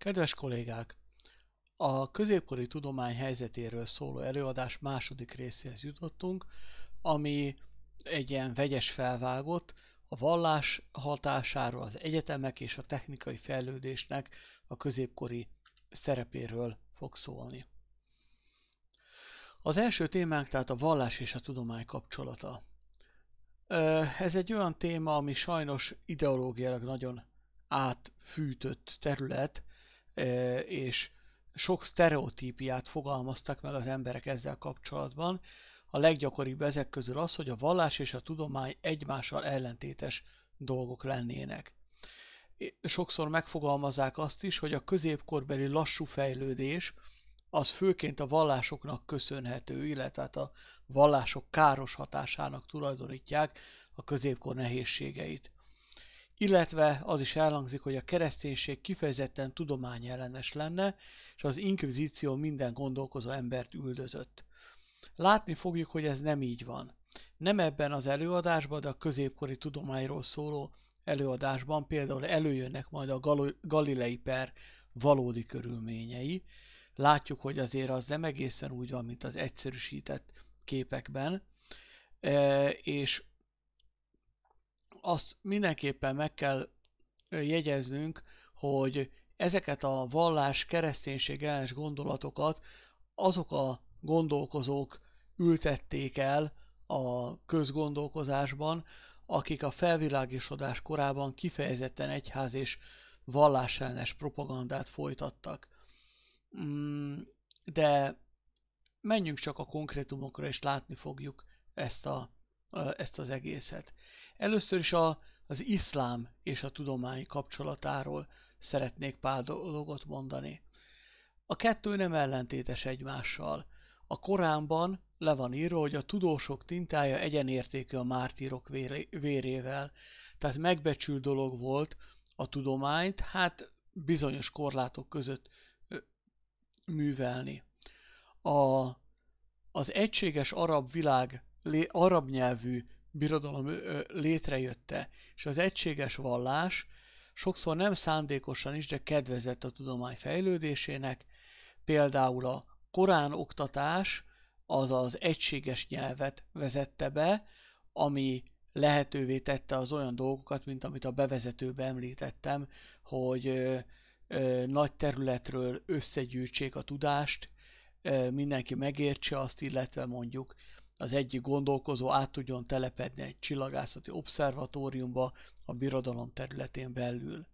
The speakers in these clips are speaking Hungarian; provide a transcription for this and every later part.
Kedves kollégák! A középkori tudomány helyzetéről szóló előadás második részéhez jutottunk, ami egy ilyen vegyes felvágott, a vallás hatásáról, az egyetemek és a technikai fejlődésnek a középkori szerepéről fog szólni. Az első témánk tehát a vallás és a tudomány kapcsolata. Ez egy olyan téma, ami sajnos ideológiailag nagyon átfűtött terület, és sok sztereotípiát fogalmaztak meg az emberek ezzel kapcsolatban. A leggyakoribb ezek közül az, hogy a vallás és a tudomány egymással ellentétes dolgok lennének. Sokszor megfogalmazzák azt is, hogy a középkorbeli lassú fejlődés az főként a vallásoknak köszönhető, illetve hát a vallások káros hatásának tulajdonítják a középkor nehézségeit. Illetve az is elhangzik, hogy a kereszténység kifejezetten tudományellenes lenne, és az inkvizíció minden gondolkozó embert üldözött. Látni fogjuk, hogy ez nem így van. Nem ebben az előadásban, de a középkori tudományról szóló előadásban például előjönnek majd a Galilei per valódi körülményei. Látjuk, hogy azért az nem egészen úgy van, mint az egyszerűsített képekben, e, és azt mindenképpen meg kell jegyeznünk, hogy ezeket a vallás kereszténység ellenes gondolatokat azok a gondolkozók ültették el a közgondolkozásban, akik a felvilágosodás korában kifejezetten egyház és vallásellenes propagandát folytattak. Mm, de menjünk csak a konkrétumokra, és látni fogjuk ezt a ezt az egészet. Először is a, az iszlám és a tudomány kapcsolatáról szeretnék pár dolgot mondani. A kettő nem ellentétes egymással. A Koránban le van írva, hogy a tudósok tintája egyenértékű a mártírok vérével. Tehát megbecsült dolog volt a tudományt, hát bizonyos korlátok között művelni. A, az egységes arab világ lé, arab nyelvű birodalom létrejötte, és az egységes vallás sokszor nem szándékosan is, de kedvezett a tudomány fejlődésének, például a Korán oktatás, az az egységes nyelvet vezette be, ami lehetővé tette az olyan dolgokat, mint amit a bevezetőben említettem, hogy ö, ö, nagy területről összegyűjtsék a tudást, ö, mindenki megértse azt, illetve mondjuk az egyik gondolkozó át tudjon telepedni egy csillagászati obszervatóriumba a birodalom területén belül.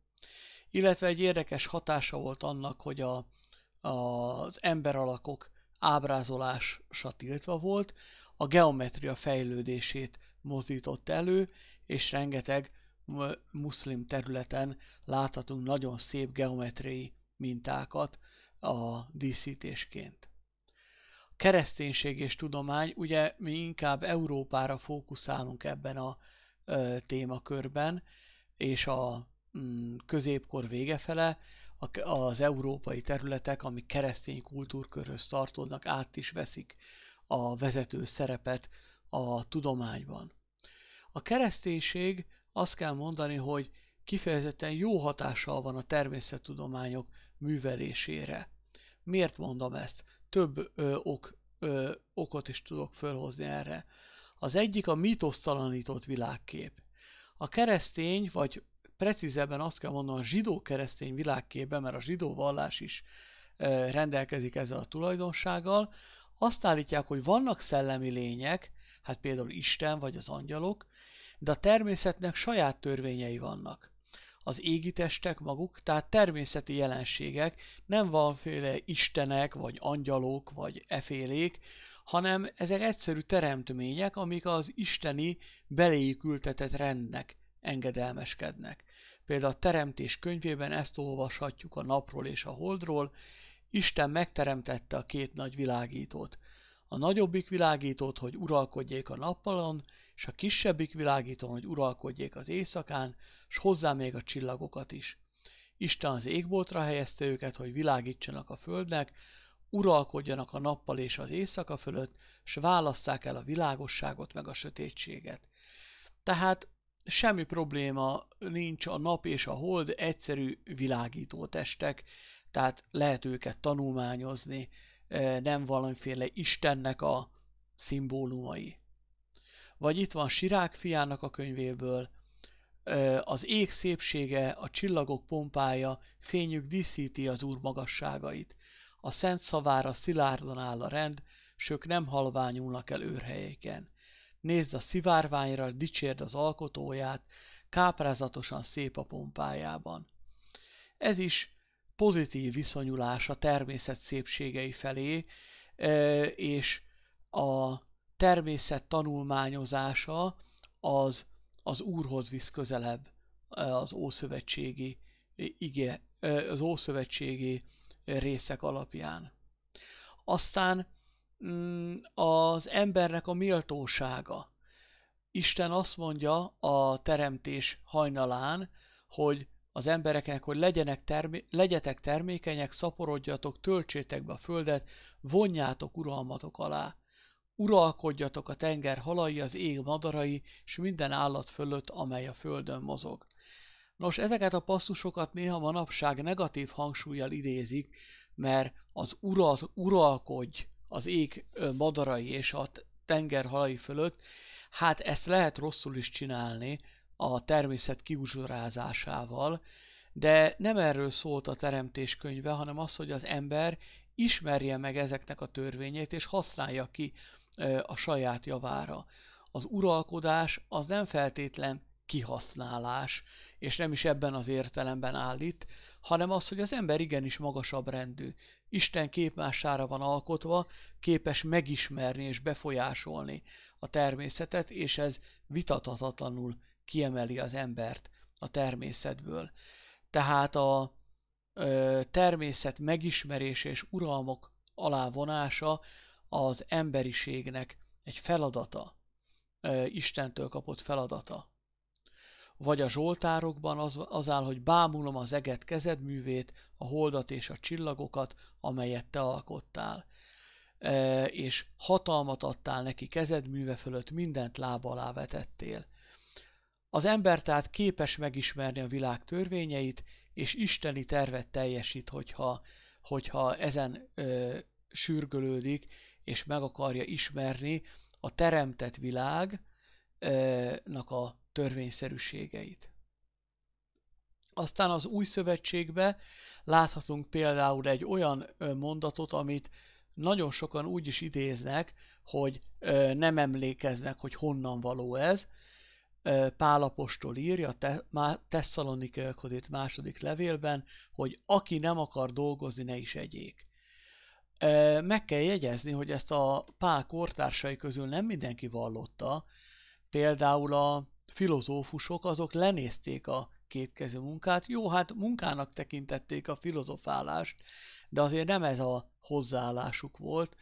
Illetve egy érdekes hatása volt annak, hogy a, a, az emberalakok ábrázolása tiltva volt, a geometria fejlődését mozdított elő, és rengeteg muszlim területen láthatunk nagyon szép geometriai mintákat a díszítésként kereszténység és tudomány, ugye mi inkább Európára fókuszálunk ebben a ö, témakörben, és a mm, középkor végefele a, az európai területek, ami keresztény kultúrkörhöz tartoznak, át is veszik a vezető szerepet a tudományban. A kereszténység azt kell mondani, hogy kifejezetten jó hatással van a természettudományok művelésére. Miért mondom ezt? több ö, ok, ö, okot is tudok fölhozni erre. Az egyik a mítosztalanított világkép. A keresztény, vagy precízebben azt kell mondanom, a zsidó-keresztény világképben, mert a zsidó vallás is ö, rendelkezik ezzel a tulajdonsággal, azt állítják, hogy vannak szellemi lények, hát például Isten vagy az angyalok, de a természetnek saját törvényei vannak az égitestek maguk, tehát természeti jelenségek, nem valféle istenek, vagy angyalok, vagy efélék, hanem ezek egyszerű teremtmények, amik az isteni beléjük ültetett rendnek engedelmeskednek. Például a Teremtés könyvében ezt olvashatjuk a napról és a holdról, Isten megteremtette a két nagy világítót. A nagyobbik világítót, hogy uralkodjék a nappalon, és a kisebbik világítom, hogy uralkodjék az éjszakán, s hozzá még a csillagokat is. Isten az égboltra helyezte őket, hogy világítsanak a földnek, uralkodjanak a nappal és az éjszaka fölött, s válasszák el a világosságot meg a sötétséget. Tehát semmi probléma nincs a nap és a hold egyszerű világító testek, tehát lehet őket tanulmányozni, eh, nem valamiféle Istennek a szimbólumai. Vagy itt van Sirák fiának a könyvéből, az ég szépsége, a csillagok pompája, fényük díszíti az úr magasságait. A szent szavára szilárdan áll a rend, sők nem halványulnak el őrhelyeken. Nézd a szivárványra, dicsérd az alkotóját, káprázatosan szép a pompájában. Ez is pozitív viszonyulás a természet szépségei felé, és a természet tanulmányozása az, az Úrhoz visz közelebb az Ószövetségi, igen, az Ószövetségi részek alapján. Aztán mm, az embernek a méltósága. Isten azt mondja a teremtés hajnalán, hogy az embereknek, hogy legyenek termé- legyetek termékenyek, szaporodjatok, töltsétek be a földet, vonjátok uralmatok alá. Uralkodjatok a tenger halai, az ég madarai, és minden állat fölött, amely a földön mozog. Nos, ezeket a passzusokat néha manapság negatív hangsúlyjal idézik, mert az ural, uralkodj az ég madarai és a tenger halai fölött, hát ezt lehet rosszul is csinálni a természet kiuzsorázásával, de nem erről szólt a teremtés könyve, hanem az, hogy az ember ismerje meg ezeknek a törvényét és használja ki a saját javára. Az uralkodás az nem feltétlen kihasználás, és nem is ebben az értelemben állít, hanem az, hogy az ember igenis magasabb rendű. Isten képmására van alkotva, képes megismerni és befolyásolni a természetet, és ez vitathatatlanul kiemeli az embert a természetből. Tehát a ö, természet megismerése és uralmok alávonása az emberiségnek egy feladata, Istentől kapott feladata. Vagy a Zsoltárokban az, az áll, hogy bámulom az eget kezedművét, a holdat és a csillagokat, amelyet te alkottál és hatalmat adtál neki kezedműve fölött, mindent lába alá vetettél. Az ember tehát képes megismerni a világ törvényeit, és isteni tervet teljesít, hogyha, hogyha ezen ö, sürgölődik, és meg akarja ismerni a teremtett világnak a törvényszerűségeit. Aztán az új szövetségbe láthatunk például egy olyan mondatot, amit nagyon sokan úgy is idéznek, hogy nem emlékeznek, hogy honnan való ez. Pálapostól írja Tesszalonikai második levélben, hogy aki nem akar dolgozni, ne is egyék. Meg kell jegyezni, hogy ezt a pál kortársai közül nem mindenki vallotta. Például a filozófusok azok lenézték a kétkező munkát. Jó, hát munkának tekintették a filozofálást, de azért nem ez a hozzáállásuk volt.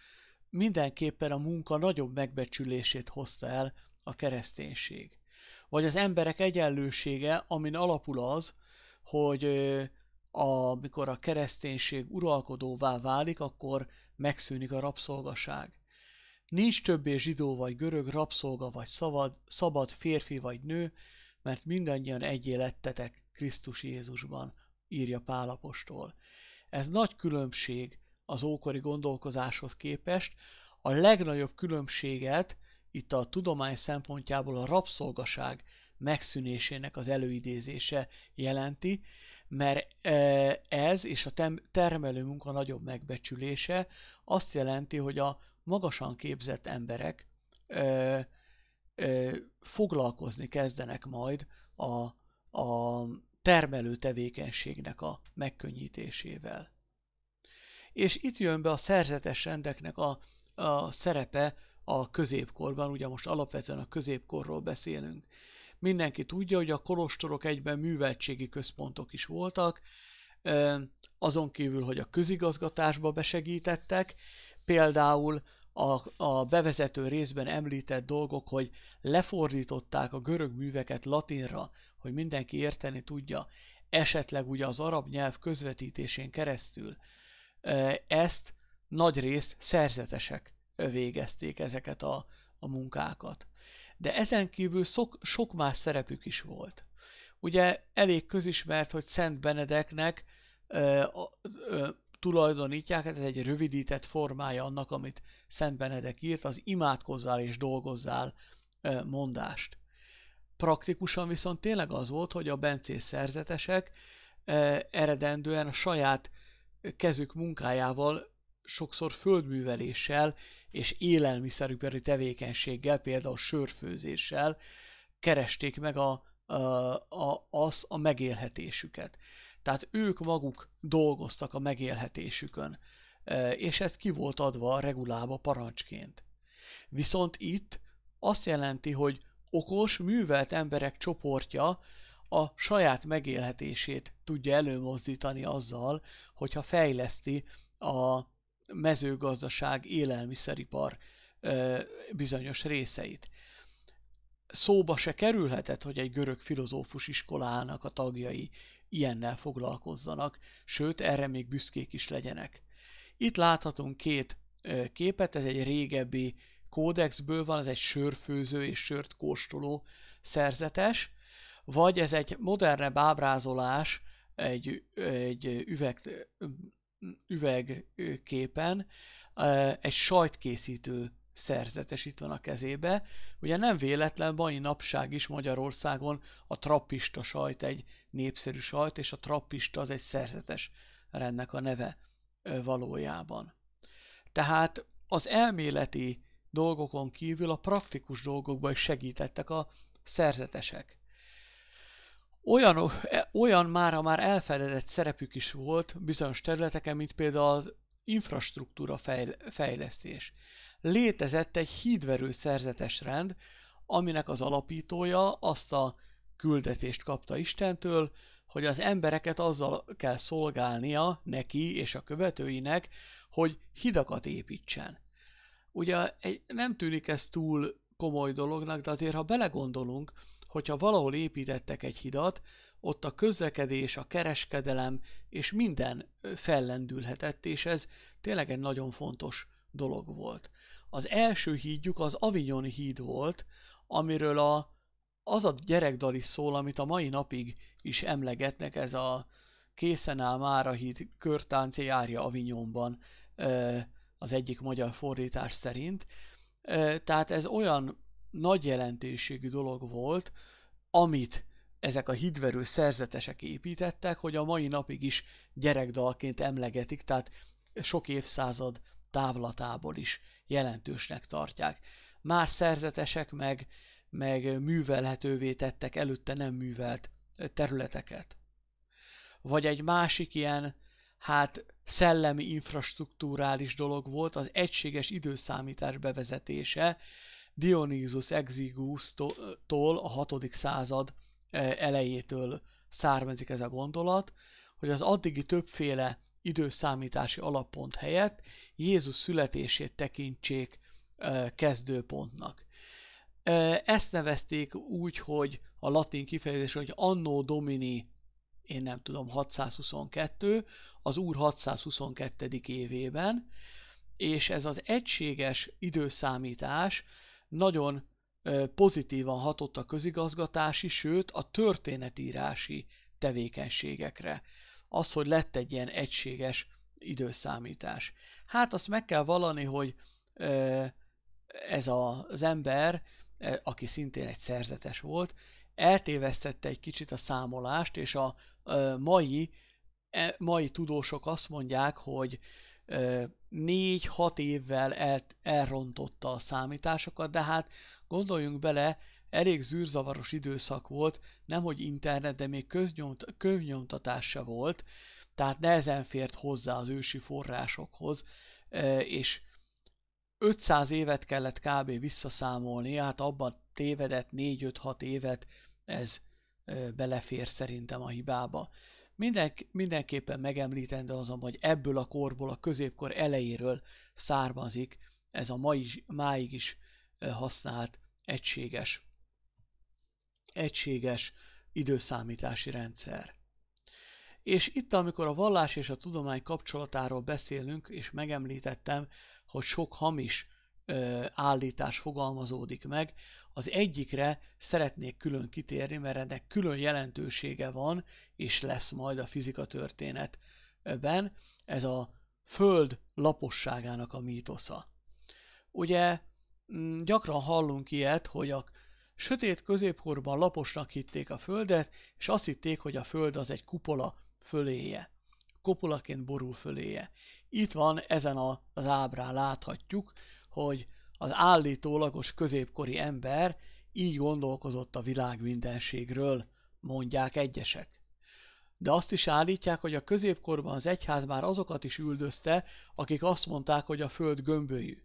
Mindenképpen a munka nagyobb megbecsülését hozta el a kereszténység. Vagy az emberek egyenlősége, amin alapul az, hogy amikor a kereszténység uralkodóvá válik, akkor megszűnik a rabszolgaság. Nincs többé zsidó vagy görög, rabszolga vagy szabad, szabad férfi vagy nő, mert mindannyian egyé lettetek Krisztus Jézusban, írja Pálapostól. Ez nagy különbség az ókori gondolkozáshoz képest. A legnagyobb különbséget itt a tudomány szempontjából a rabszolgaság megszűnésének az előidézése jelenti, mert ez és a termelő munka nagyobb megbecsülése azt jelenti, hogy a magasan képzett emberek foglalkozni kezdenek majd a, a termelő tevékenységnek a megkönnyítésével. És itt jön be a szerzetes rendeknek a, a szerepe a középkorban, ugye most alapvetően a középkorról beszélünk. Mindenki tudja, hogy a kolostorok egyben műveltségi központok is voltak, azon kívül, hogy a közigazgatásba besegítettek, például a, a bevezető részben említett dolgok, hogy lefordították a görög műveket latinra, hogy mindenki érteni tudja, esetleg ugye az arab nyelv közvetítésén keresztül. Ezt nagy részt szerzetesek végezték ezeket a, a munkákat de ezen kívül sok, sok más szerepük is volt. Ugye elég közismert, hogy Szent Benedeknek ö, ö, tulajdonítják, hát ez egy rövidített formája annak, amit Szent Benedek írt, az imádkozzál és dolgozzál mondást. Praktikusan viszont tényleg az volt, hogy a bencés szerzetesek eredendően a saját kezük munkájával sokszor földműveléssel és élelmiszeripari tevékenységgel, például sörfőzéssel keresték meg a, a, a, az a megélhetésüket. Tehát ők maguk dolgoztak a megélhetésükön, e, és ez ki volt adva a regulába parancsként. Viszont itt azt jelenti, hogy okos, művelt emberek csoportja a saját megélhetését tudja előmozdítani azzal, hogyha fejleszti a, mezőgazdaság, élelmiszeripar bizonyos részeit. Szóba se kerülhetett, hogy egy görög filozófus iskolának a tagjai ilyennel foglalkozzanak, sőt erre még büszkék is legyenek. Itt láthatunk két képet, ez egy régebbi kódexből van, ez egy sörfőző és sört kóstoló szerzetes, vagy ez egy modernebb ábrázolás, egy, egy üveg üvegképen egy sajtkészítő szerzetes itt van a kezébe. Ugye nem véletlen mai napság is Magyarországon a trappista sajt egy népszerű sajt, és a trappista az egy szerzetes rendnek a neve valójában. Tehát az elméleti dolgokon kívül a praktikus dolgokban is segítettek a szerzetesek. Olyan, e, olyan mára már elfeledett szerepük is volt bizonyos területeken, mint például az infrastruktúra fejlesztés. Létezett egy hídverő szerzetes rend, aminek az alapítója azt a küldetést kapta Istentől, hogy az embereket azzal kell szolgálnia neki és a követőinek, hogy hidakat építsen. Ugye nem tűnik ez túl komoly dolognak, de azért ha belegondolunk, hogyha valahol építettek egy hidat, ott a közlekedés, a kereskedelem és minden fellendülhetett, és ez tényleg egy nagyon fontos dolog volt. Az első hídjuk az Avignon híd volt, amiről a, az a gyerekdal is szól, amit a mai napig is emlegetnek, ez a Készen áll Mára híd körtánc járja Avignonban az egyik magyar fordítás szerint. Tehát ez olyan nagy jelentőségű dolog volt, amit ezek a hidverő szerzetesek építettek, hogy a mai napig is gyerekdalként emlegetik, tehát sok évszázad távlatából is jelentősnek tartják. Más szerzetesek meg, meg művelhetővé tettek előtte nem művelt területeket. Vagy egy másik ilyen, hát szellemi infrastruktúrális dolog volt az egységes időszámítás bevezetése, Dionysus tól a 6. század e, elejétől származik ez a gondolat, hogy az addigi többféle időszámítási alappont helyett Jézus születését tekintsék e, kezdőpontnak. E, ezt nevezték úgy, hogy a latin kifejezés, hogy anno domini, én nem tudom, 622, az úr 622. évében, és ez az egységes időszámítás nagyon pozitívan hatott a közigazgatási, sőt a történetírási tevékenységekre. Az, hogy lett egy ilyen egységes időszámítás. Hát azt meg kell valani, hogy ez az ember, aki szintén egy szerzetes volt, eltévesztette egy kicsit a számolást, és a mai, e, mai tudósok azt mondják, hogy négy-hat évvel el, elrontotta a számításokat, de hát gondoljunk bele, elég zűrzavaros időszak volt, nemhogy internet, de még köznyomt, se volt, tehát nehezen fért hozzá az ősi forrásokhoz, és 500 évet kellett kb. visszaszámolni, hát abban tévedett 4-5-6 évet, ez belefér szerintem a hibába. Minden, mindenképpen megemlítendő azon, hogy ebből a korból, a középkor elejéről származik ez a mai, máig is eh, használt egységes, egységes időszámítási rendszer. És itt, amikor a vallás és a tudomány kapcsolatáról beszélünk, és megemlítettem, hogy sok hamis állítás fogalmazódik meg. Az egyikre szeretnék külön kitérni, mert ennek külön jelentősége van, és lesz majd a fizika történetben. Ez a Föld laposságának a mítosza. Ugye mm, gyakran hallunk ilyet, hogy a sötét középkorban laposnak hitték a Földet, és azt hitték, hogy a Föld az egy kupola föléje. Kopolaként borul föléje. Itt van, ezen az ábrán láthatjuk, hogy az állítólagos középkori ember így gondolkozott a világ mindenségről, mondják egyesek. De azt is állítják, hogy a középkorban az egyház már azokat is üldözte, akik azt mondták, hogy a föld gömbölyű.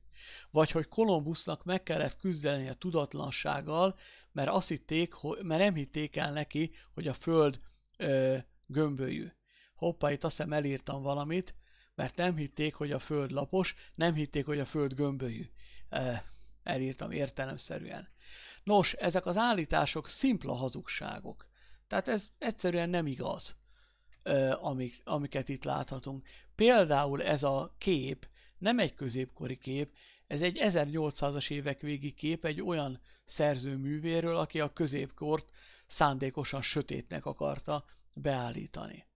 Vagy hogy Kolumbusznak meg kellett küzdeni a tudatlansággal, mert, azt hitték, hogy, mert nem hitték el neki, hogy a föld ö, gömbölyű. Hoppá, itt azt hiszem elírtam valamit mert nem hitték, hogy a föld lapos, nem hitték, hogy a föld gömbölyű. E, elírtam értelemszerűen. Nos, ezek az állítások szimpla hazugságok. Tehát ez egyszerűen nem igaz, e, amik, amiket itt láthatunk. Például ez a kép nem egy középkori kép, ez egy 1800-as évek végi kép egy olyan szerző művéről, aki a középkort szándékosan sötétnek akarta beállítani.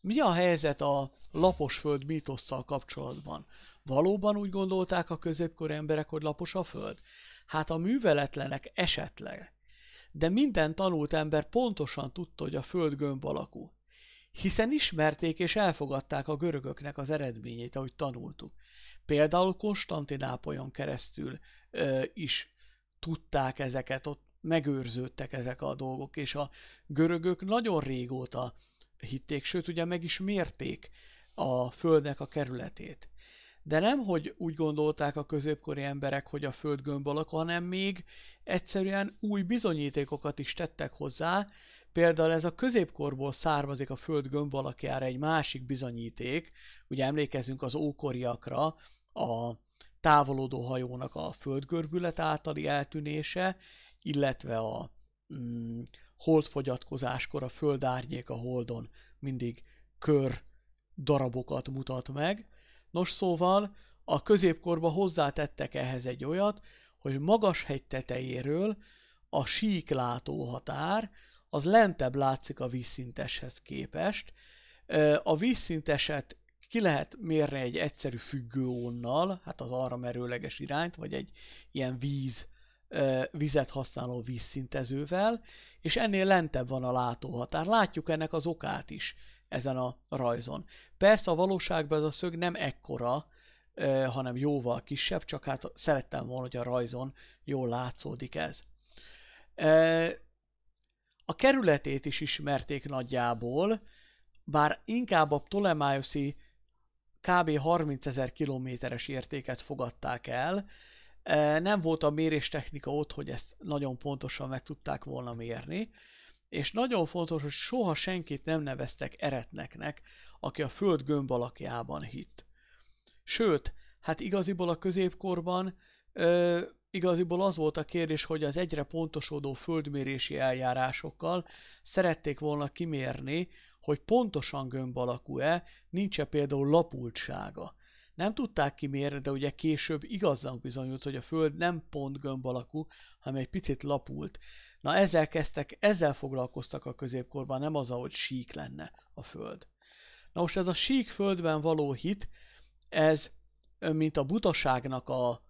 Mi a helyzet a laposföld mítosszal kapcsolatban? Valóban úgy gondolták a középkori emberek, hogy lapos a föld? Hát a műveletlenek esetleg. De minden tanult ember pontosan tudta, hogy a föld gömb alakú. Hiszen ismerték és elfogadták a görögöknek az eredményét, ahogy tanultuk. Például Konstantinápolyon keresztül ö, is tudták ezeket, ott megőrződtek ezek a dolgok, és a görögök nagyon régóta hitték, sőt ugye meg is mérték a Földnek a kerületét. De nem, hogy úgy gondolták a középkori emberek, hogy a Föld gömb alakú, hanem még egyszerűen új bizonyítékokat is tettek hozzá, Például ez a középkorból származik a föld gömb alakjára egy másik bizonyíték, ugye emlékezünk az ókoriakra, a távolodó hajónak a földgörbület általi eltűnése, illetve a mm, holdfogyatkozáskor a föld árnyék a holdon mindig kör darabokat mutat meg. Nos szóval a középkorban hozzátettek ehhez egy olyat, hogy magas hegy tetejéről a sík határ az lentebb látszik a vízszinteshez képest. A vízszinteset ki lehet mérni egy egyszerű függőónnal, hát az arra merőleges irányt, vagy egy ilyen víz vizet használó vízszintezővel, és ennél lentebb van a látóhatár. Látjuk ennek az okát is ezen a rajzon. Persze a valóságban ez a szög nem ekkora, hanem jóval kisebb, csak hát szerettem volna, hogy a rajzon jól látszódik ez. A kerületét is ismerték nagyjából, bár inkább a Ptolemaiuszi kb. 30 ezer kilométeres értéket fogadták el, nem volt a méréstechnika ott, hogy ezt nagyon pontosan meg tudták volna mérni, és nagyon fontos, hogy soha senkit nem neveztek eretneknek, aki a föld gömb alakjában hitt. Sőt, hát igaziból a középkorban ö, igaziból az volt a kérdés, hogy az egyre pontosodó földmérési eljárásokkal szerették volna kimérni, hogy pontosan gömb alakú-e, nincs-e például lapultsága. Nem tudták kimérni, de ugye később igazán bizonyult, hogy a Föld nem pont gömb alakú, hanem egy picit lapult. Na ezzel kezdtek, ezzel foglalkoztak a középkorban, nem az, ahogy sík lenne a Föld. Na most ez a sík Földben való hit, ez mint a butaságnak a,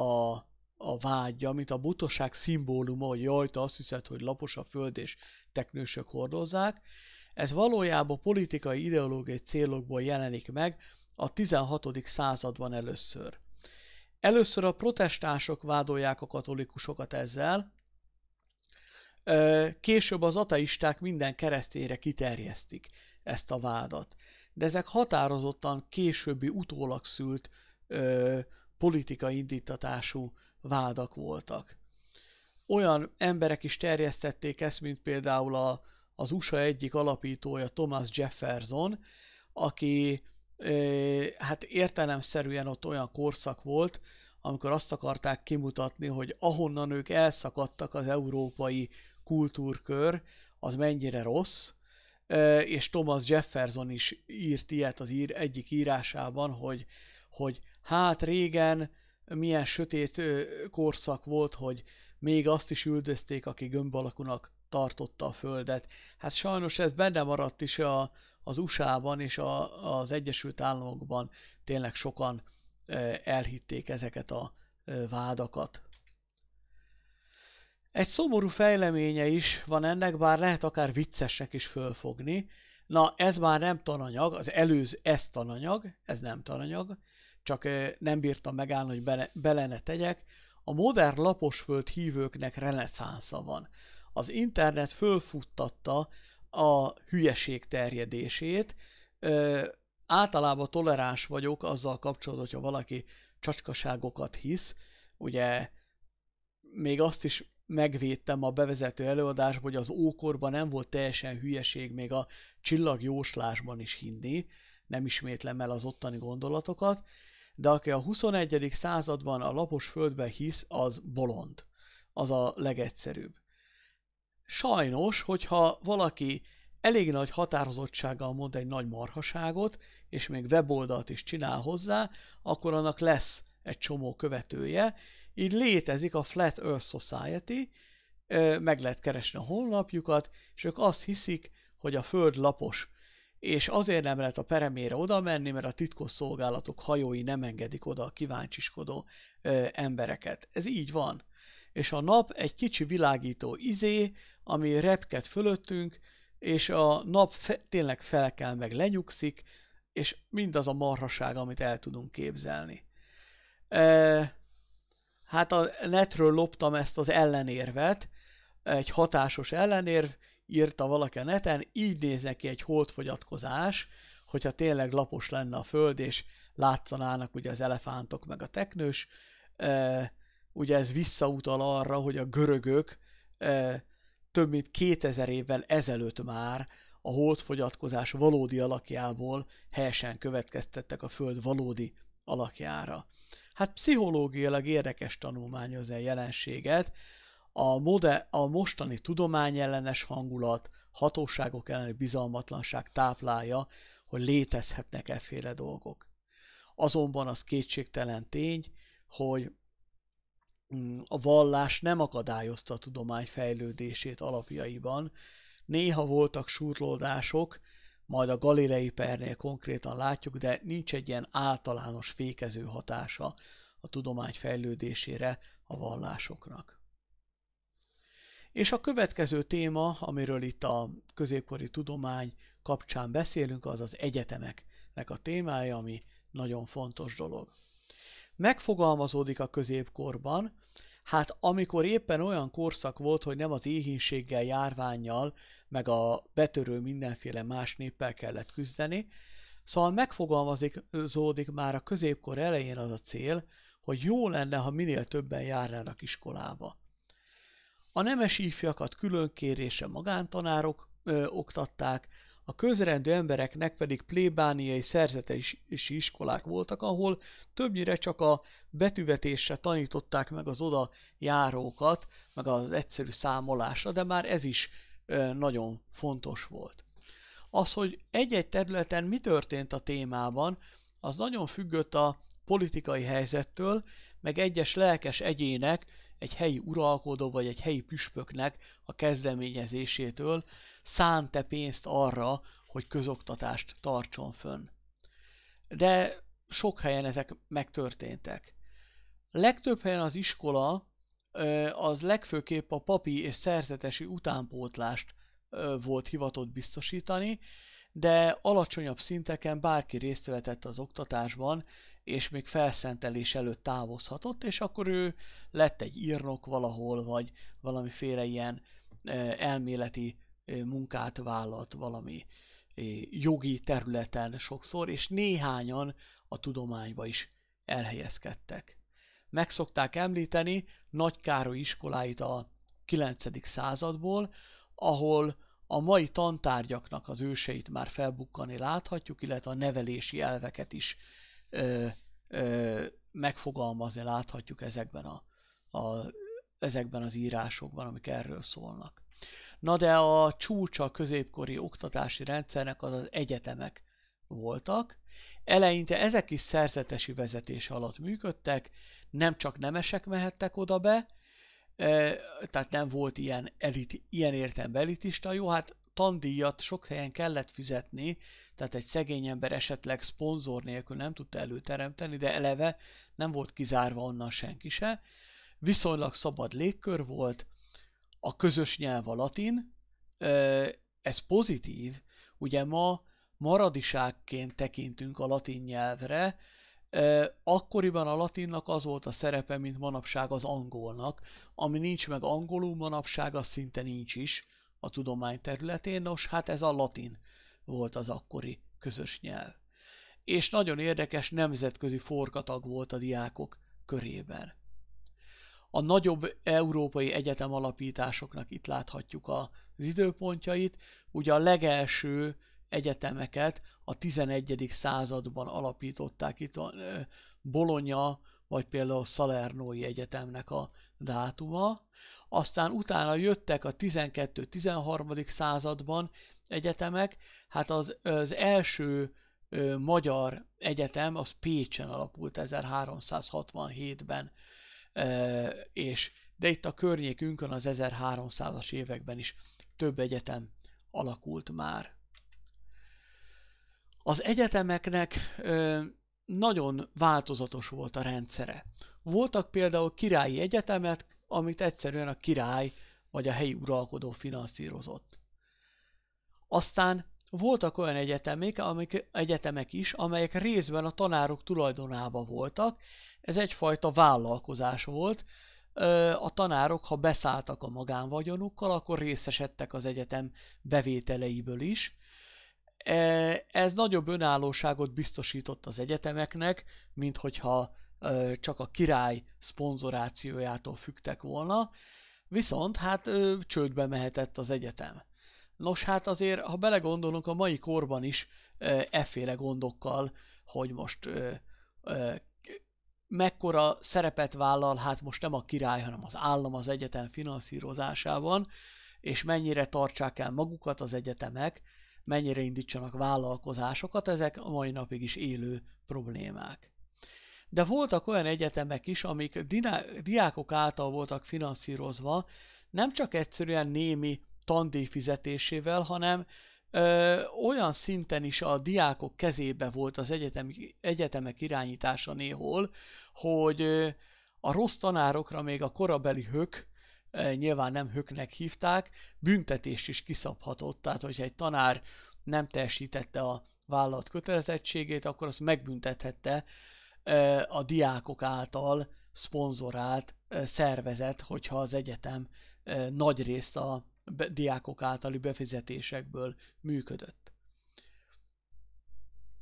a, a vágya, mint a butaság szimbóluma, hogy jaj, te azt hiszed, hogy lapos a Föld és teknősök hordozzák, ez valójában politikai ideológiai célokból jelenik meg, a 16. században először. Először a protestánsok vádolják a katolikusokat ezzel, később az ateisták minden keresztényre kiterjesztik ezt a vádat. De ezek határozottan későbbi utólag szült politikai indítatású vádak voltak. Olyan emberek is terjesztették ezt, mint például a, az USA egyik alapítója Thomas Jefferson, aki hát értelemszerűen ott olyan korszak volt, amikor azt akarták kimutatni, hogy ahonnan ők elszakadtak az európai kultúrkör, az mennyire rossz, és Thomas Jefferson is írt ilyet az ír, egyik írásában, hogy, hogy hát régen milyen sötét korszak volt, hogy még azt is üldözték, aki gömb alakúnak tartotta a földet. Hát sajnos ez benne maradt is a, az USA-ban és a, az Egyesült Államokban tényleg sokan elhitték ezeket a vádakat. Egy szomorú fejleménye is van ennek, bár lehet akár viccesnek is fölfogni. Na, ez már nem tananyag, az előző ez tananyag, ez nem tananyag, csak nem bírtam megállni, hogy bele, bele ne tegyek. A modern laposföld hívőknek reneszánsza van. Az internet fölfuttatta a hülyeség terjedését. Ö, általában toleráns vagyok azzal kapcsolatban, hogyha valaki csacskaságokat hisz. Ugye még azt is megvédtem a bevezető előadásban, hogy az ókorban nem volt teljesen hülyeség még a csillagjóslásban is hinni, nem ismétlem el az ottani gondolatokat, de aki a 21. században a lapos földbe hisz, az bolond. Az a legegyszerűbb. Sajnos, hogyha valaki elég nagy határozottsággal mond egy nagy marhaságot, és még weboldalt is csinál hozzá, akkor annak lesz egy csomó követője. Így létezik a Flat Earth Society, meg lehet keresni a honlapjukat, és ők azt hiszik, hogy a Föld lapos. És azért nem lehet a peremére oda menni, mert a szolgálatok hajói nem engedik oda a kíváncsiskodó embereket. Ez így van és a nap egy kicsi világító izé, ami repked fölöttünk, és a nap fe- tényleg felkel meg lenyugszik, és mindaz a marhaság, amit el tudunk képzelni. E, hát a netről loptam ezt az ellenérvet, egy hatásos ellenérv, írta valaki a neten, így néz ki egy holdfogyatkozás, hogyha tényleg lapos lenne a föld, és látszanának ugye az elefántok meg a teknős, e, ugye ez visszautal arra, hogy a görögök e, több mint 2000 évvel ezelőtt már a holdfogyatkozás valódi alakjából helyesen következtettek a Föld valódi alakjára. Hát pszichológiailag érdekes tanulmány az e jelenséget, a, mode, a mostani tudományellenes hangulat, hatóságok elleni bizalmatlanság táplálja, hogy létezhetnek e dolgok. Azonban az kétségtelen tény, hogy Mm, a vallás nem akadályozta a tudomány fejlődését alapjaiban. Néha voltak súrlódások, majd a galilei pernél konkrétan látjuk, de nincs egy ilyen általános fékező hatása a tudomány fejlődésére a vallásoknak. És a következő téma, amiről itt a középkori tudomány kapcsán beszélünk, az az egyetemeknek a témája, ami nagyon fontos dolog. Megfogalmazódik a középkorban, Hát amikor éppen olyan korszak volt, hogy nem az éhínséggel, járványjal, meg a betörő mindenféle más néppel kellett küzdeni, szóval megfogalmazódik már a középkor elején az a cél, hogy jó lenne, ha minél többen járnának iskolába. A nemes ifjakat külön kérése magántanárok ö, oktatták, a közrendű embereknek pedig plébániai szerzetesi iskolák voltak, ahol többnyire csak a betűvetésre tanították meg az oda járókat, meg az egyszerű számolásra, de már ez is nagyon fontos volt. Az, hogy egy-egy területen mi történt a témában, az nagyon függött a politikai helyzettől, meg egyes lelkes egyének, egy helyi uralkodó vagy egy helyi püspöknek a kezdeményezésétől szánt-e pénzt arra, hogy közoktatást tartson fönn. De sok helyen ezek megtörténtek. Legtöbb helyen az iskola az legfőképp a papi és szerzetesi utánpótlást volt hivatott biztosítani, de alacsonyabb szinteken bárki részt vetett az oktatásban, és még felszentelés előtt távozhatott, és akkor ő lett egy írnok valahol, vagy valamiféle ilyen e, elméleti e, munkát vállalt valami e, jogi területen sokszor, és néhányan a tudományba is elhelyezkedtek. Meg szokták említeni Nagy Károly iskoláit a 9. századból, ahol a mai tantárgyaknak az őseit már felbukkani láthatjuk, illetve a nevelési elveket is ö, ö, megfogalmazni láthatjuk ezekben, a, a, ezekben az írásokban, amik erről szólnak. Na de a csúcsa a középkori oktatási rendszernek az az egyetemek voltak. Eleinte ezek is szerzetesi vezetése alatt működtek, nem csak nemesek mehettek oda be, tehát nem volt ilyen, elit, ilyen értem elitista, jó, hát tandíjat sok helyen kellett fizetni, tehát egy szegény ember esetleg szponzor nélkül nem tudta előteremteni, de eleve nem volt kizárva onnan senki se. Viszonylag szabad légkör volt, a közös nyelv a latin, ez pozitív, ugye ma maradiságként tekintünk a latin nyelvre, akkoriban a latinnak az volt a szerepe, mint manapság az angolnak, ami nincs meg angolul manapság, az szinte nincs is, a tudomány területén, nos hát ez a latin volt az akkori közös nyelv. És nagyon érdekes nemzetközi forgatag volt a diákok körében. A nagyobb európai egyetem alapításoknak itt láthatjuk az időpontjait, ugye a legelső egyetemeket a 11. században alapították itt a Bologna, vagy például a Salernói Egyetemnek a dátuma, aztán utána jöttek a 12-13. században egyetemek, hát az, az első ö, magyar egyetem az Pécsen alapult 1367-ben, ö, és de itt a környékünkön az 1300-as években is több egyetem alakult már. Az egyetemeknek ö, nagyon változatos volt a rendszere. Voltak például királyi egyetemek, amit egyszerűen a király vagy a helyi uralkodó finanszírozott. Aztán voltak olyan egyetemek, amik, egyetemek is, amelyek részben a tanárok tulajdonába voltak, ez egyfajta vállalkozás volt, a tanárok, ha beszálltak a magánvagyonukkal, akkor részesedtek az egyetem bevételeiből is. E, ez nagyobb önállóságot biztosított az egyetemeknek, mint hogyha csak a király szponzorációjától fügtek volna, viszont hát csődbe mehetett az egyetem. Nos, hát azért, ha belegondolunk, a mai korban is efféle gondokkal, hogy most mekkora szerepet vállal, hát most nem a király, hanem az állam az egyetem finanszírozásában, és mennyire tartsák el magukat az egyetemek, mennyire indítsanak vállalkozásokat, ezek a mai napig is élő problémák de voltak olyan egyetemek is, amik diákok által voltak finanszírozva, nem csak egyszerűen némi tandíj fizetésével, hanem ö, olyan szinten is a diákok kezébe volt az egyetem, egyetemek irányítása néhol, hogy ö, a rossz tanárokra még a korabeli hök, ö, nyilván nem höknek hívták, büntetést is kiszabhatott, tehát hogyha egy tanár nem teljesítette a vállalat kötelezettségét, akkor azt megbüntethette a diákok által szponzorált szervezet, hogyha az egyetem nagy részt a diákok általi befizetésekből működött.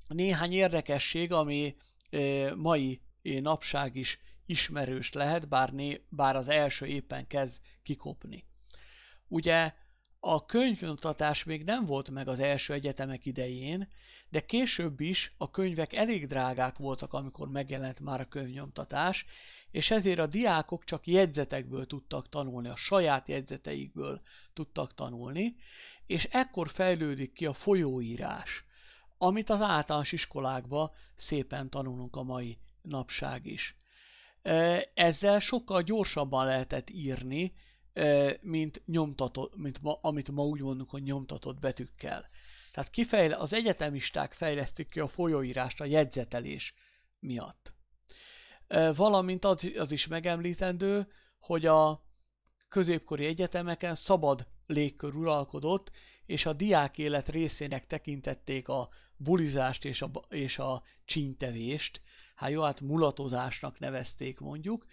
Néhány érdekesség, ami mai napság is ismerős lehet, bár, né, bár az első éppen kezd kikopni. Ugye a könyvnyomtatás még nem volt meg az első egyetemek idején, de később is a könyvek elég drágák voltak, amikor megjelent már a könyvnyomtatás, és ezért a diákok csak jegyzetekből tudtak tanulni, a saját jegyzeteikből tudtak tanulni, és ekkor fejlődik ki a folyóírás, amit az általános iskolákba szépen tanulunk a mai napság is. Ezzel sokkal gyorsabban lehetett írni, mint nyomtatott, mint ma, amit ma úgy mondunk, hogy nyomtatott betűkkel. Tehát kifejle, az egyetemisták fejlesztik ki a folyóírást a jegyzetelés miatt. Valamint az, az is megemlítendő, hogy a középkori egyetemeken szabad légkör uralkodott, és a diák élet részének tekintették a bulizást és a, és a csintevést, hát jó, hát mulatozásnak nevezték mondjuk,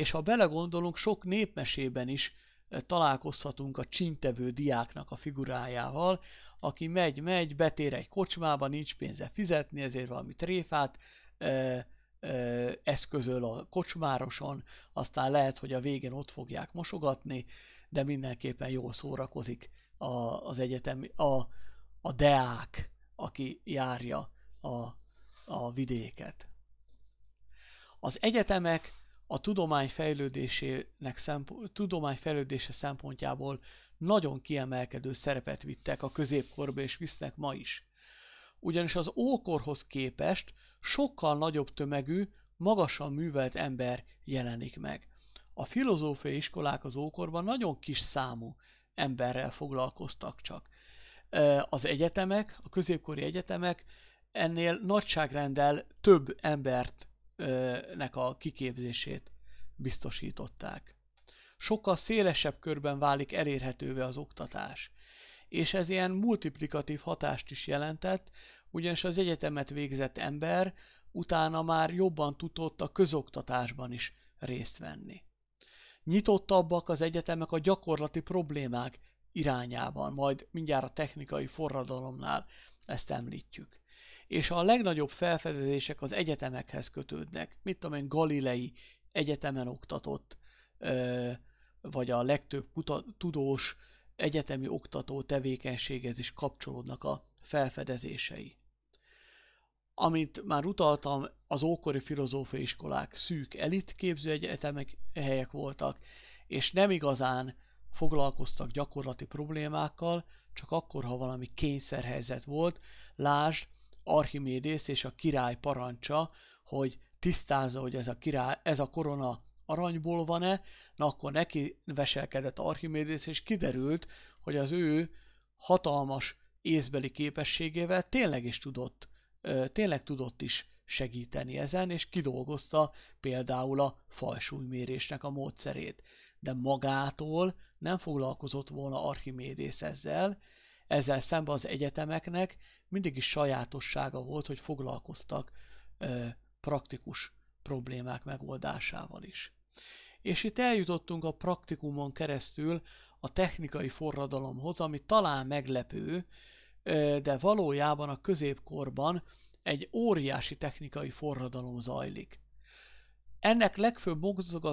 és ha belegondolunk, sok népmesében is eh, találkozhatunk a csintevő diáknak a figurájával, aki megy-megy, betér egy kocsmába, nincs pénze fizetni, ezért valami tréfát ö, eh, ö, eh, eszközöl a kocsmároson, aztán lehet, hogy a végén ott fogják mosogatni, de mindenképpen jól szórakozik a, az egyetemi, a, a deák, aki járja a, a vidéket. Az egyetemek a tudomány fejlődésének szempo- tudomány fejlődése szempontjából nagyon kiemelkedő szerepet vittek a középkorba és visznek ma is. Ugyanis az ókorhoz képest sokkal nagyobb tömegű, magasan művelt ember jelenik meg. A filozófiai iskolák az ókorban nagyon kis számú emberrel foglalkoztak csak. Az egyetemek, a középkori egyetemek ennél nagyságrendel több embert nek a kiképzését biztosították. Sokkal szélesebb körben válik elérhetővé az oktatás, és ez ilyen multiplikatív hatást is jelentett, ugyanis az egyetemet végzett ember utána már jobban tudott a közoktatásban is részt venni. Nyitottabbak az egyetemek a gyakorlati problémák irányában, majd mindjárt a technikai forradalomnál ezt említjük és a legnagyobb felfedezések az egyetemekhez kötődnek. Mit tudom én, Galilei egyetemen oktatott, vagy a legtöbb tudós egyetemi oktató tevékenységhez is kapcsolódnak a felfedezései. Amint már utaltam, az ókori filozófiai iskolák szűk elitképző egyetemek helyek voltak, és nem igazán foglalkoztak gyakorlati problémákkal, csak akkor, ha valami kényszerhelyzet volt, lásd, Archimédész és a király parancsa, hogy tisztázza, hogy ez a, király, ez a korona aranyból van-e, na akkor neki veselkedett Archimédész, és kiderült, hogy az ő hatalmas észbeli képességével tényleg is tudott, tényleg tudott is segíteni ezen, és kidolgozta például a falsúlymérésnek a módszerét. De magától nem foglalkozott volna Archimédész ezzel, ezzel szemben az egyetemeknek mindig is sajátossága volt, hogy foglalkoztak ö, praktikus problémák megoldásával is. És itt eljutottunk a praktikumon keresztül a technikai forradalomhoz, ami talán meglepő, ö, de valójában a középkorban egy óriási technikai forradalom zajlik. Ennek legfőbb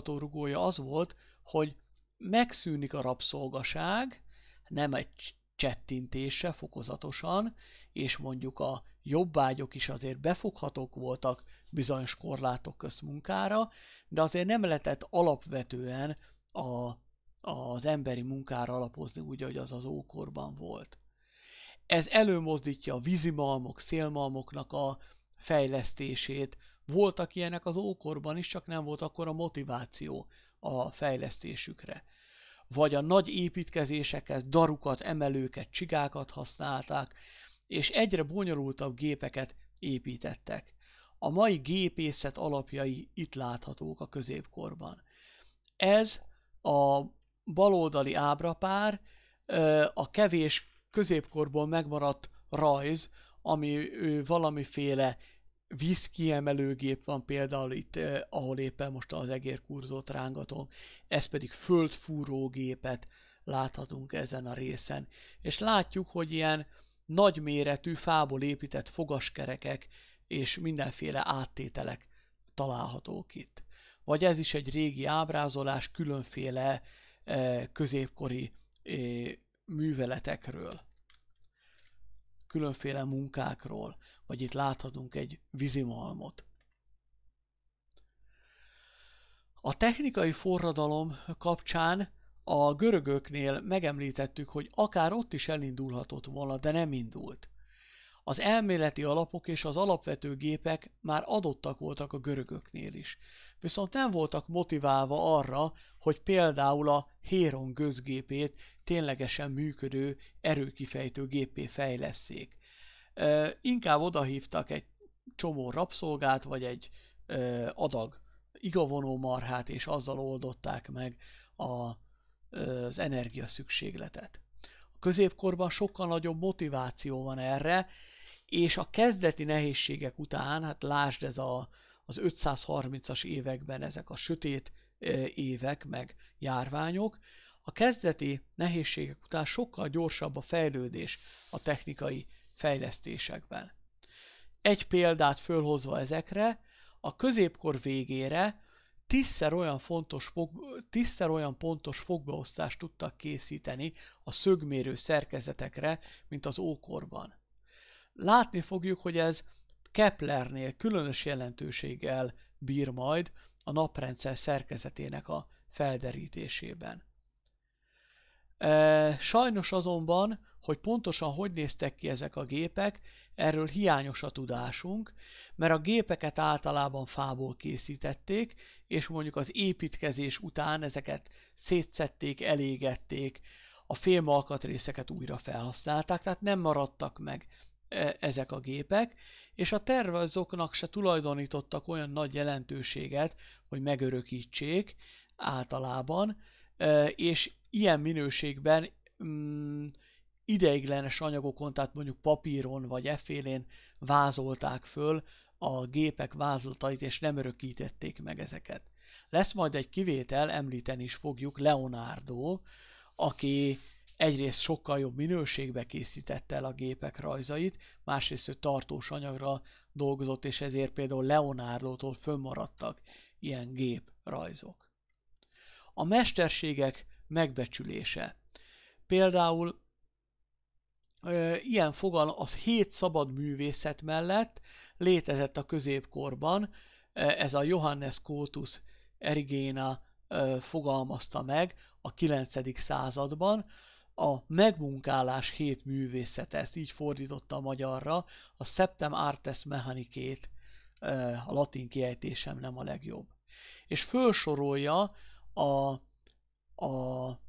rugója az volt, hogy megszűnik a rabszolgaság, nem egy csettintése fokozatosan, és mondjuk a jobbágyok is azért befoghatók voltak bizonyos korlátok közt munkára, de azért nem lehetett alapvetően a, az emberi munkára alapozni úgy, ahogy az az ókorban volt. Ez előmozdítja a vízimalmok, szélmalmoknak a fejlesztését. Voltak ilyenek az ókorban is, csak nem volt akkor a motiváció a fejlesztésükre vagy a nagy építkezésekhez darukat, emelőket, csigákat használták, és egyre bonyolultabb gépeket építettek. A mai gépészet alapjai itt láthatók a középkorban. Ez a baloldali ábrapár a kevés középkorból megmaradt rajz, ami valamiféle vízkiemelőgép van például itt, eh, ahol éppen most az egérkurzót rángatom, ez pedig földfúrógépet láthatunk ezen a részen. És látjuk, hogy ilyen nagyméretű fából épített fogaskerekek és mindenféle áttételek találhatók itt. Vagy ez is egy régi ábrázolás különféle eh, középkori eh, műveletekről, különféle munkákról vagy itt láthatunk egy vizimalmot. A technikai forradalom kapcsán a görögöknél megemlítettük, hogy akár ott is elindulhatott volna, de nem indult. Az elméleti alapok és az alapvető gépek már adottak voltak a görögöknél is, viszont nem voltak motiválva arra, hogy például a Héron közgépét ténylegesen működő erőkifejtő gépé fejleszék inkább odahívtak egy csomó rabszolgát, vagy egy adag igavonó marhát, és azzal oldották meg a, az energia szükségletet. A középkorban sokkal nagyobb motiváció van erre, és a kezdeti nehézségek után, hát lásd ez a, az 530-as években ezek a sötét évek, meg járványok, a kezdeti nehézségek után sokkal gyorsabb a fejlődés a technikai fejlesztésekben. Egy példát fölhozva ezekre, a középkor végére tízszer olyan, fontos fog, tízszer olyan pontos fogbeosztást tudtak készíteni a szögmérő szerkezetekre, mint az ókorban. Látni fogjuk, hogy ez Keplernél különös jelentőséggel bír majd a naprendszer szerkezetének a felderítésében. Sajnos azonban hogy pontosan hogy néztek ki ezek a gépek, erről hiányos a tudásunk, mert a gépeket általában fából készítették, és mondjuk az építkezés után ezeket szétszették, elégették, a fémalkatrészeket újra felhasználták, tehát nem maradtak meg e, ezek a gépek, és a tervezőknek se tulajdonítottak olyan nagy jelentőséget, hogy megörökítsék általában, e, és ilyen minőségben mm, ideiglenes anyagokon, tehát mondjuk papíron vagy efélén vázolták föl a gépek vázlatait, és nem örökítették meg ezeket. Lesz majd egy kivétel, említeni is fogjuk, Leonardo, aki egyrészt sokkal jobb minőségbe készítette el a gépek rajzait, másrészt ő tartós anyagra dolgozott, és ezért például Leonardo-tól fönnmaradtak ilyen gép rajzok. A mesterségek megbecsülése. Például ilyen fogalom az hét szabad művészet mellett létezett a középkorban, ez a Johannes Kótus Erigéna fogalmazta meg a 9. században, a megmunkálás hét művészet, ezt így fordította a magyarra, a Septem Artes Mechanikét, a latin kiejtésem nem a legjobb. És felsorolja a, a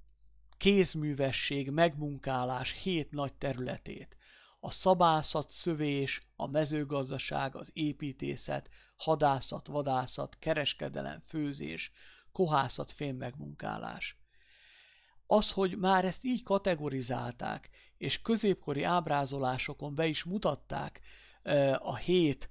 kézművesség, megmunkálás hét nagy területét, a szabászat, szövés, a mezőgazdaság, az építészet, hadászat, vadászat, kereskedelem, főzés, kohászat, fémmegmunkálás. Az, hogy már ezt így kategorizálták, és középkori ábrázolásokon be is mutatták a hét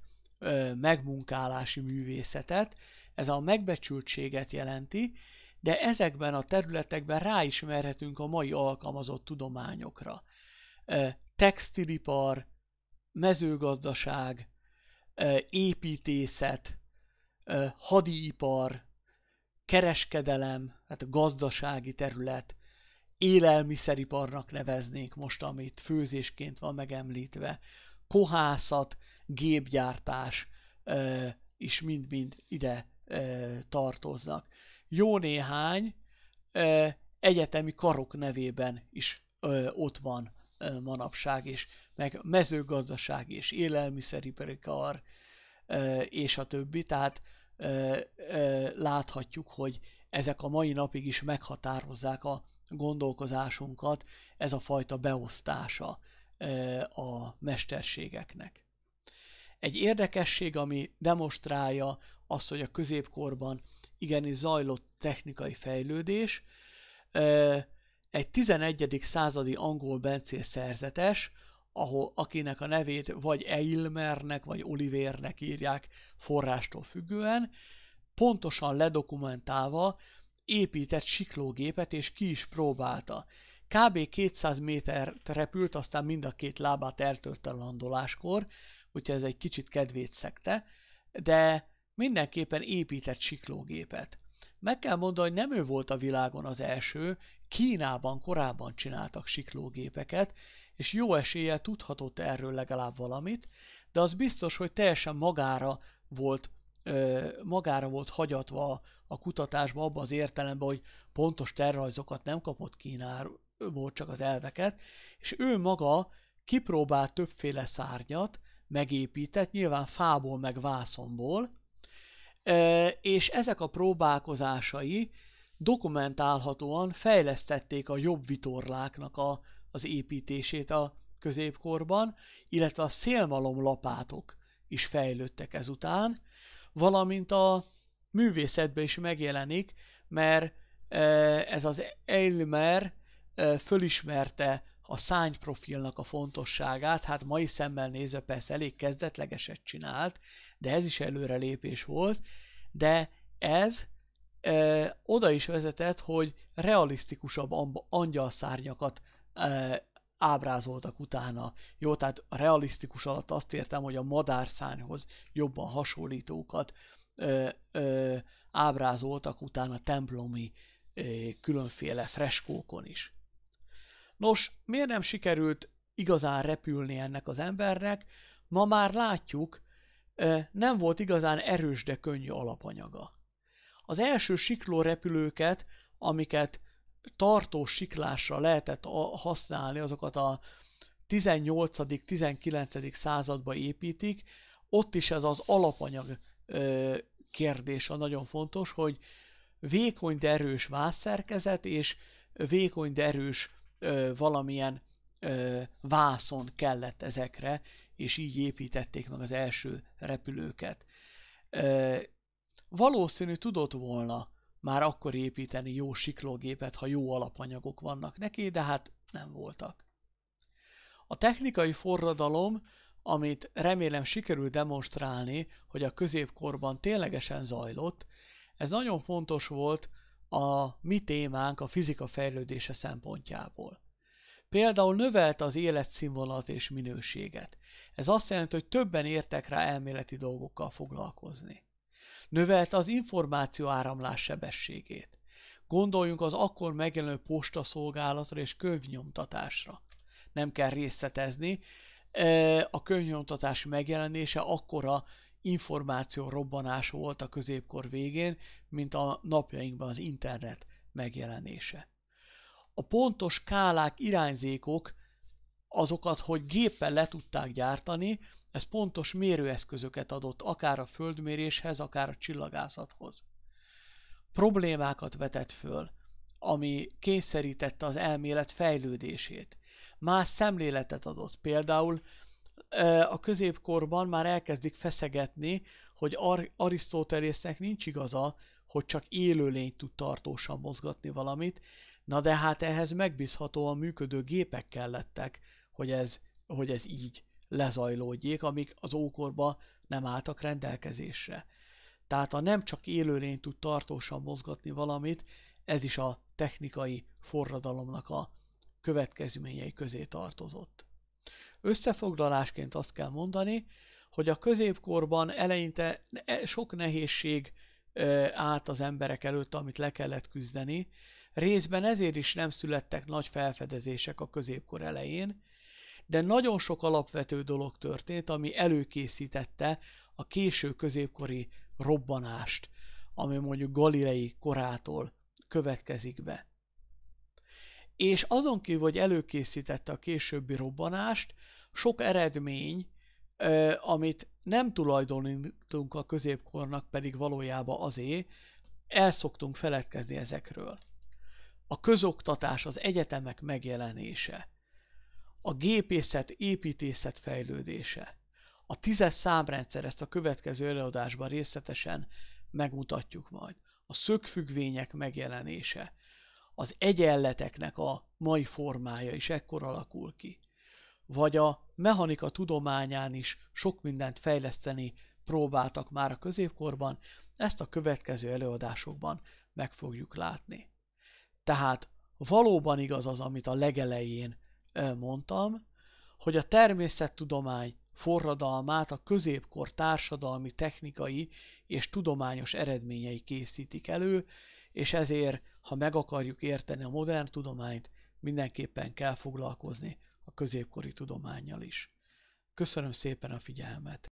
megmunkálási művészetet, ez a megbecsültséget jelenti, de ezekben a területekben ráismerhetünk a mai alkalmazott tudományokra. Textilipar, mezőgazdaság, építészet, hadiipar, kereskedelem, tehát gazdasági terület, élelmiszeriparnak neveznék most, amit főzésként van megemlítve, kohászat, gépgyártás is mind-mind ide tartoznak jó néhány ö, egyetemi karok nevében is ö, ott van ö, manapság, és meg mezőgazdaság és élelmiszeripari kar, ö, és a többi, tehát ö, ö, láthatjuk, hogy ezek a mai napig is meghatározzák a gondolkozásunkat, ez a fajta beosztása ö, a mesterségeknek. Egy érdekesség, ami demonstrálja azt, hogy a középkorban igenis zajlott technikai fejlődés. Egy 11. századi angol bencés szerzetes, ahol, akinek a nevét vagy Eilmernek, vagy Olivernek írják forrástól függően, pontosan ledokumentálva épített siklógépet, és ki is próbálta. Kb. 200 métert repült, aztán mind a két lábát eltörte a landoláskor, úgyhogy ez egy kicsit kedvét szekte, de mindenképpen épített siklógépet. Meg kell mondani, hogy nem ő volt a világon az első, Kínában korábban csináltak siklógépeket, és jó eséllyel tudhatott erről legalább valamit, de az biztos, hogy teljesen magára volt magára volt hagyatva a kutatásba abban az értelemben, hogy pontos terrajzokat nem kapott Kínából, csak az elveket, és ő maga kipróbált többféle szárnyat, megépített, nyilván fából meg vászonból, és ezek a próbálkozásai dokumentálhatóan fejlesztették a jobb vitorláknak a, az építését a középkorban, illetve a szélmalom lapátok is fejlődtek ezután, valamint a művészetben is megjelenik, mert ez az Eilmer fölismerte a szány profilnak a fontosságát, hát mai szemmel nézve persze elég kezdetlegeset csinált, de ez is előrelépés volt, de ez ö, oda is vezetett, hogy realisztikusabb angyalszárnyakat ö, ábrázoltak utána. Jó, tehát a realisztikus alatt azt értem, hogy a madárszányhoz jobban hasonlítókat ö, ö, ábrázoltak utána templomi ö, különféle freskókon is. Nos, miért nem sikerült igazán repülni ennek az embernek? Ma már látjuk, nem volt igazán erős, de könnyű alapanyaga. Az első siklórepülőket, amiket tartós siklásra lehetett használni, azokat a 18.-19. századba építik, ott is ez az alapanyag kérdése nagyon fontos, hogy vékony, de erős vászszerkezet és vékony, de erős ö, valamilyen ö, vászon kellett ezekre, és így építették meg az első repülőket. Ö, valószínű tudott volna már akkor építeni jó siklógépet, ha jó alapanyagok vannak neki, de hát nem voltak. A technikai forradalom, amit remélem sikerül demonstrálni, hogy a középkorban ténylegesen zajlott, ez nagyon fontos volt a mi témánk a fizika fejlődése szempontjából. Például növelt az életszínvonalat és minőséget. Ez azt jelenti, hogy többen értek rá elméleti dolgokkal foglalkozni. Növelt az információ áramlás sebességét. Gondoljunk az akkor megjelenő postaszolgálatra és könyvnyomtatásra. Nem kell részletezni, e, a könyvnyomtatás megjelenése akkora információ robbanás volt a középkor végén, mint a napjainkban az internet megjelenése. A pontos skálák, irányzékok, azokat, hogy géppel le tudták gyártani, ez pontos mérőeszközöket adott akár a földméréshez, akár a csillagászathoz. Problémákat vetett föl, ami kényszerítette az elmélet fejlődését. Más szemléletet adott, például a középkorban már elkezdik feszegetni, hogy Ar- Arisztotelésznek nincs igaza, hogy csak élőlény tud tartósan mozgatni valamit, na de hát ehhez megbízhatóan működő gépek kellettek, hogy ez, hogy ez így lezajlódjék, amik az ókorba nem álltak rendelkezésre. Tehát a nem csak élőlény tud tartósan mozgatni valamit, ez is a technikai forradalomnak a következményei közé tartozott. Összefoglalásként azt kell mondani, hogy a középkorban eleinte e, sok nehézség állt az emberek előtt, amit le kellett küzdeni. Részben ezért is nem születtek nagy felfedezések a középkor elején, de nagyon sok alapvető dolog történt, ami előkészítette a késő középkori robbanást, ami mondjuk Galilei korától következik be és azon kívül, hogy előkészítette a későbbi robbanást, sok eredmény, amit nem tulajdonítunk a középkornak, pedig valójában azé, el szoktunk feledkezni ezekről. A közoktatás, az egyetemek megjelenése, a gépészet, építészet fejlődése, a tízes számrendszer, ezt a következő előadásban részletesen megmutatjuk majd, a szögfüggvények megjelenése, az egyenleteknek a mai formája is ekkor alakul ki. Vagy a mechanika tudományán is sok mindent fejleszteni próbáltak már a középkorban, ezt a következő előadásokban meg fogjuk látni. Tehát valóban igaz az, amit a legelején mondtam, hogy a természettudomány forradalmát a középkor társadalmi, technikai és tudományos eredményei készítik elő, és ezért ha meg akarjuk érteni a modern tudományt, mindenképpen kell foglalkozni a középkori tudományjal is. Köszönöm szépen a figyelmet!